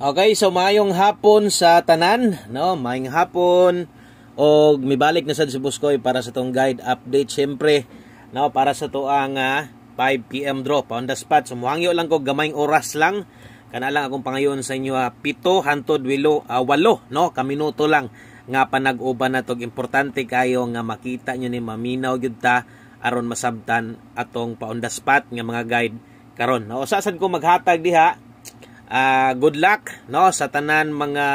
Okay, so mayong hapon sa tanan, no? Mayong hapon o mibalik na sa Cebu Buskoy para sa tong guide update syempre, no? Para sa to ang uh, 5 PM drop on the spot. So muhangyo lang ko gamayng oras lang. Kana lang akong pangayon sa inyo uh, pito hantod wilo uh, walo, no? Ka minuto lang nga panag-uban na tog importante kayo nga makita nyo ni maminaw gyud ta aron masabtan atong pa on the spot nga mga guide karon. No, sa ko maghatag diha uh, good luck no sa tanan mga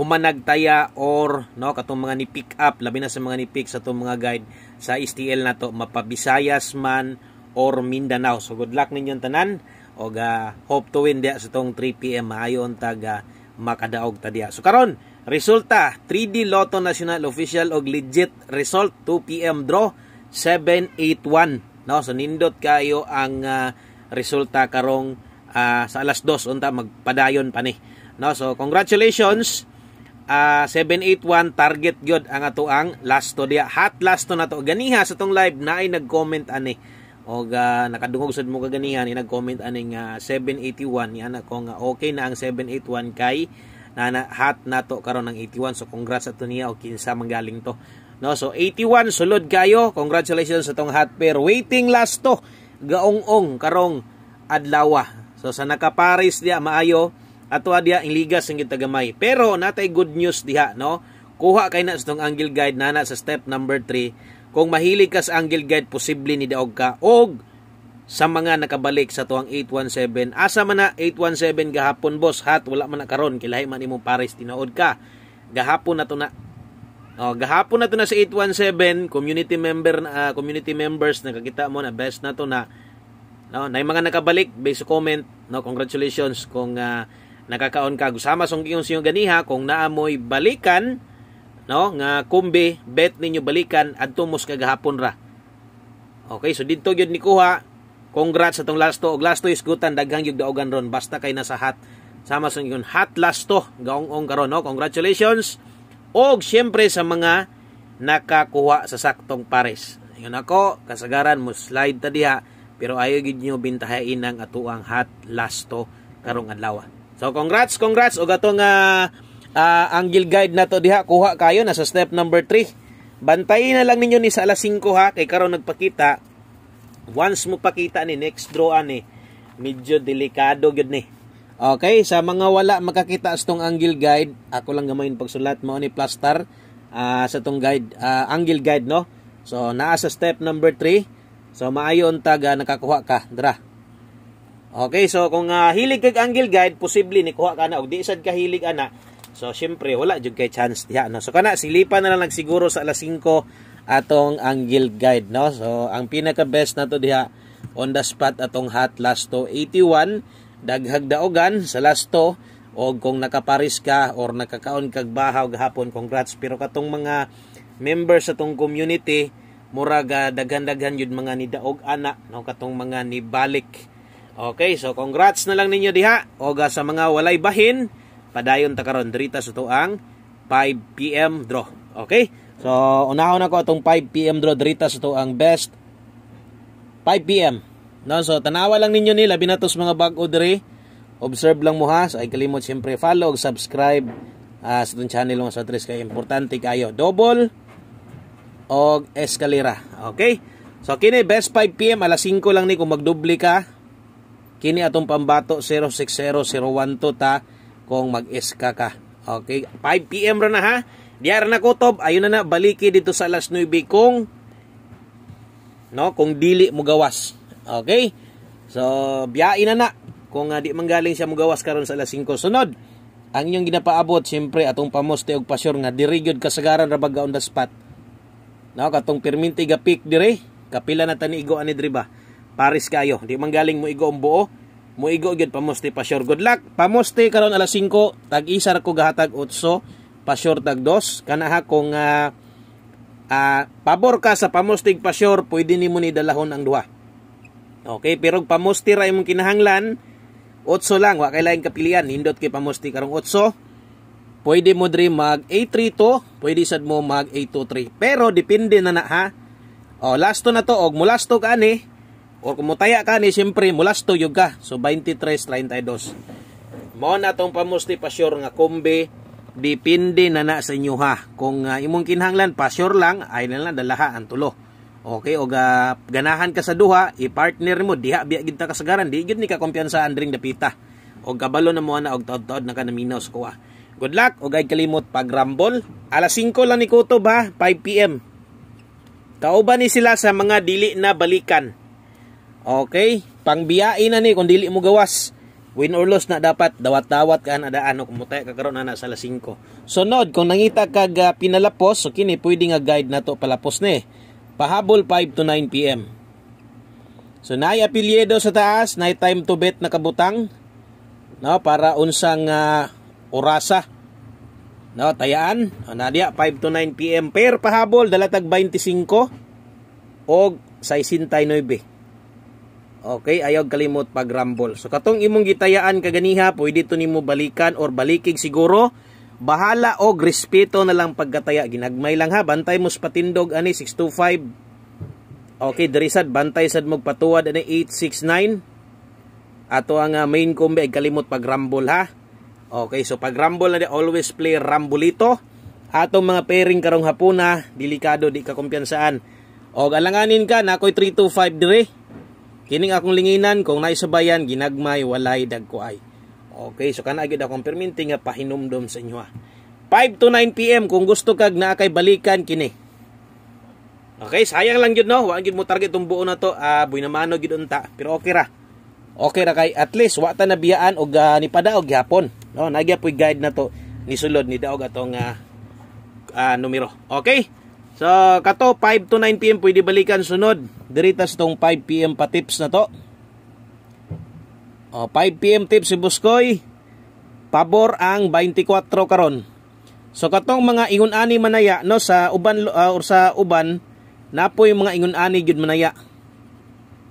humanagtaya or no katong mga ni pick up labi na sa mga ni pick sa tong mga guide sa STL nato mapabisayas man or Mindanao so good luck ninyo tanan og uh, hope to win dia sa tong 3 pm ayon tag ah, makadaog ta dia so karon resulta 3D Lotto National official og legit result 2 pm draw 781 no so nindot kayo ang uh, resulta karong uh, sa alas 2 unta magpadayon pa ni. No, so congratulations. Uh, ah, 781 target gyud ang ato ang last to dia. Hot last to na to. Ganiha sa tong live na ay nag-comment ani. og uh, nakadungog sad mo ganiha ni nag-comment ani nga uh, 781 ni anak ko nga okay na ang 781 kay na, na hot na to karon ng 81. So congrats ato niya o kinsa manggaling to. No, so 81 sulod kayo. Congratulations sa tong hot pair. Waiting last to gaong-ong karong adlaw So sa nakapares diya maayo atwa diya ang liga ang gitagamay. Pero natay good news diha no. Kuha kay na sa angle guide nana sa step number 3. Kung mahilig ka sa angle guide posible ni daog ka og sa mga nakabalik sa tuang 817 asa man na 817 gahapon boss hat wala man karon kilahi man imong pares tinuod ka gahapon na to na oh, gahapon na to na sa 817 community member na uh, community members nakakita mo na best na to na No, na mga nakabalik based comment, no, congratulations kung uh, nakakaon ka gusama sa iyong siyong ganiha kung naamoy balikan no nga kumbe bet ninyo balikan adto mos kagahapon ra. Okay, so didto gyud ni kuha. Congrats sa tong lasto og lasto isgutan daghang gyud daogan ron basta kay nasa hat. Sama sa ingon hat lasto gaong-ong karon no. Congratulations. Og syempre sa mga nakakuha sa saktong pares. Ingon ako kasagaran mo slide ta diha pero ayaw gid nyo bintahain ang atuang hot lasto karong adlaw. So congrats, congrats og atong uh, ah, uh, angle guide nato diha kuha kayo na sa step number 3. Bantayin na lang ninyo ni sa alas 5 ha kay karon nagpakita once mo pakita ni next draw ani medyo delikado gyud ni. Okay, sa mga wala makakita sa tong angle guide, ako lang gamayin pagsulat mo ni plaster uh, sa tong guide uh, angle guide no. So naa sa step number 3 So maayon untag uh, ah, nakakuha ka, dra. Okay, so kung uh, hilig kag angle guide, posible ni kuha ka na og di sad ka hilig ana. So syempre wala jud kay chance diha no. So kana silipan na lang nagsiguro sa alas 5 atong angle guide no. So ang pinaka best nato diha on the spot atong hot last to 81 daghag daogan sa last to o kung nakaparis ka or nakakaon kag bahaw gahapon congrats pero katong mga members sa tong community muraga daghan-daghan yun mga Daog ana no katong mga ni Balik. okay so congrats na lang ninyo diha oga sa mga walay bahin padayon ta karon dirita sa tuang 5 pm draw okay so unahon na ko atong 5 pm draw dirita sa tuang best 5 pm no so tanawa lang ninyo ni labi na tos mga bag-o diri observe lang mo ha so ay kalimot siyempre follow subscribe uh, sa itong channel ng sa tres kay importante kayo double og eskalera. Okay? So kini best 5 PM alas 5 lang ni kung magdoble ka. Kini atong pambato 060012 ta kung mag-eska ka. Okay, 5 PM ra na ha. Diar na kutob, ayun na na baliki dito sa alas 9 kung no, kung dili mo gawas. Okay? So biyain na na kung uh, di manggaling siya mugawas karon sa alas 5 sunod. Ang inyong ginapaabot, siyempre, atong pamoste og pasyor nga dirigyod kasagaran rabag on the spot No, katong Perminti Gapik dire, kapila na tani igo ani diri ba. Paris kayo. Di manggaling mo igo ang buo. Mo igo gyud pamusti pa sure. Good luck. Pamusti karon alas 5, tag isa ko gahatag 8, pa sure tag 2. Kanaha kung uh, uh, pabor ka sa pamustig pa sure, pwede nimo ni dalahon ang duha. Okay, pero pamusti ra imong kinahanglan, 8 lang, wa kay lain kapilian, hindot kay pamusti karong 8. Pwede mo diri mag 832, pwede sad mo mag 823. Pero depende na na ha. O oh, lasto na to og mulasto ka ani or kumutaya ka ni siyempre mulasto yug ka. So 23 2332. Mao na tong pamusti pa sure nga kombi depende na na sa inyo ha. Kung uh, imong kinahanglan pa sure lang ay na lang dalaha ang tulo. Okay, og uh, ganahan ka sa duha, i-partner mo diha biya gid ta kasagaran, di gid ni ka kumpiyansa andring dapita. Og kabalo na mo na og taod-taod na ka na minus kuha. Good luck. Ugay kalimot pag rumble. Alas 5 lang ni Kuto ba? 5 p.m. Kauban ni sila sa mga dili na balikan. Okay. Pangbiyain na ni kung dili mo gawas. Win or loss na dapat. Dawat-dawat ka na daan. O kumutay ka karoon na sa alas 5. Sunod, kung nangita kag uh, pinalapos, so kini pwede nga guide na to palapos ni. Pahabol 5 to 9 p.m. So naay apelyido sa taas, naay time to bet na kabutang no para unsang uh, orasa. No, tayaan. O, ano nadia, 5 to 9 p.m. Pair pahabol, dalatag 25 o 69. Okay, ayaw kalimot pag rumble. So katong imong gitayaan kaganiha, pwede to nimo balikan or balikig siguro. Bahala o respeto na lang pagkataya. Ginagmay lang ha, bantay mo sa patindog ani 625. Okay, diri bantay sad magpatuwad ani 869. Ato ang uh, main combi kalimot pag rumble ha. Okay, so pag rumble na di always play rambulito. Atong mga pairing karong hapuna, delikado di ka kumpiyansaan. O alanganin ka na ako'y 325 dire. Kining akong linginan kung naisabayan ginagmay walay dagkuay. Okay, so kana gyud akong perminti nga pahinumdom sa inyo. 5 ah. to 9 PM kung gusto kag naa kay balikan kini. Okay, sayang lang gyud no, wa gyud mo target tong buo na to. Ah, uh, na mano gyud unta, pero okay ra. Okay ra kay at least wa ta nabiyaan og uh, padaog gihapon. No, nagyapoy guide na to ni sulod ni daog atong uh, uh, numero. Okay? So kato 5 to 9 PM pwede balikan sunod. Diritas tong 5 PM pa tips na to. O, 5 PM tips si Buskoy. Pabor ang 24 karon. So katong mga ingon ani manaya no sa uban uh, or sa uban napoy mga ingon ani gyud manaya.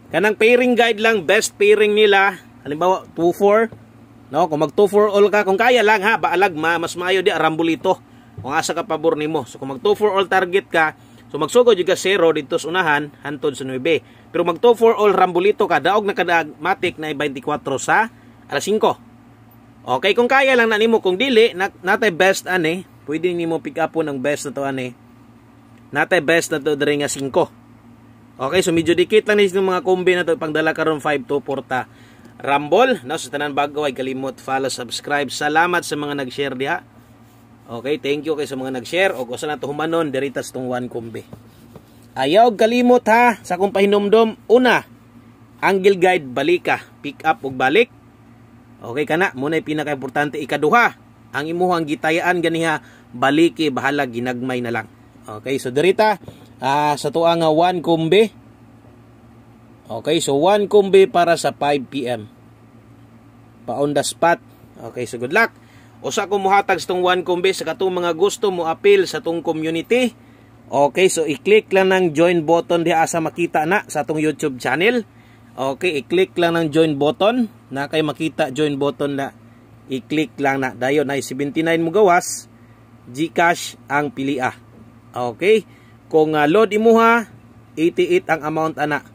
Kanang pairing guide lang, best pairing nila. Halimbawa, 2-4. No, kung mag 2-4 all ka, kung kaya lang ha, baalag, ma, mas maayo di, arambulito. Kung asa ka pabor nimo. So kung mag 2-4 all target ka, so magsugod yung ka 0 dito sa unahan, hantod sa 9. Pero mag 2-4 all rambulito ka, daog na kadaag, matik na 24 sa alas 5. Okay, kung kaya lang na nimo, kung dili, natay best ani, pwede nimo pick up po ng best na to ane. Natay best na to dere nga 5. Okay, so medyo dikit lang nis ng mga kombi na to pangdala karon 5 to porta. Rambol, no, sa tanan bago ay kalimot follow, subscribe. Salamat sa mga nag-share diha. Okay, thank you kay sa mga nag-share og usa na to humanon deritas tong 1 kombi. Ayaw kalimot ha sa akong pahinomdom. Una, angle guide balika, pick up og balik. Okay kana, muna pinaka importante ikaduha. Ang imuhang gitayaan ganiha balike, eh, bahala ginagmay na lang. Okay, so derita, ah, sa tuwa 1 kumbi. Okay, so 1 kumbi para sa 5 PM. Pa on the spot. Okay, so good luck. Usa ko muhatag sa tong 1 kumbi sa katong mga gusto mo appeal sa tong community. Okay, so i-click lang ng join button diha asa makita na sa tong YouTube channel. Okay, i-click lang ng join button na kay makita join button na i-click lang na dayon ay 79 mo gawas Gcash ang pilia. Ah. Okay? kung uh, load imuha 88 ang amount ana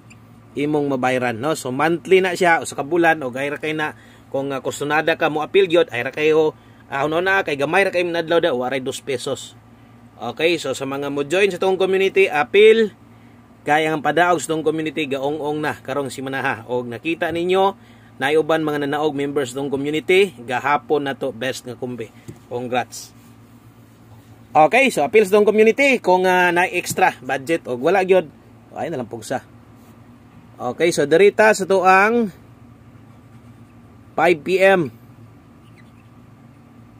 imong mabayaran no so monthly na siya o sa kabulan o gayra kay na kung uh, ah, kustunada ka mo appeal gyud ayra kayo uh, ah, ano na kay gamay ra kay nadlaw da waray 2 pesos okay so sa mga mo join sa tong community appeal kay ang padaog sa tong community gaong-ong na karong si manaha og nakita ninyo naiuban mga nanaog members tong community gahapon na to best nga kumbi congrats Okay, so appeals dong community kung uh, ah, na extra budget og wala gyud. Ay na lang pugsa. Okay, so derita sa to ang 5 PM.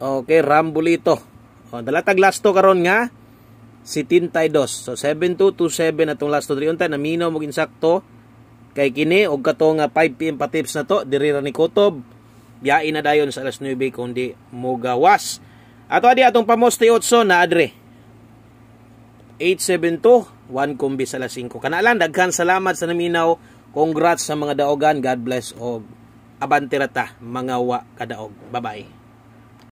Okay, Rambulito. O, dalatag last to karon nga si Tintaydos. So 7227 atong last to driunta na minaw mo insakto kay kini og katong 5 PM pa tips na to diri ra ni Kutob. Biyain na dayon sa alas 9 kundi mogawas. Ato adi atong pamosti otso na adre. 872 1 kumbi sa 5. Kanalan daghan salamat sa naminaw. Congrats sa mga daogan. God bless og abantirata mga wa kadaog. Bye-bye.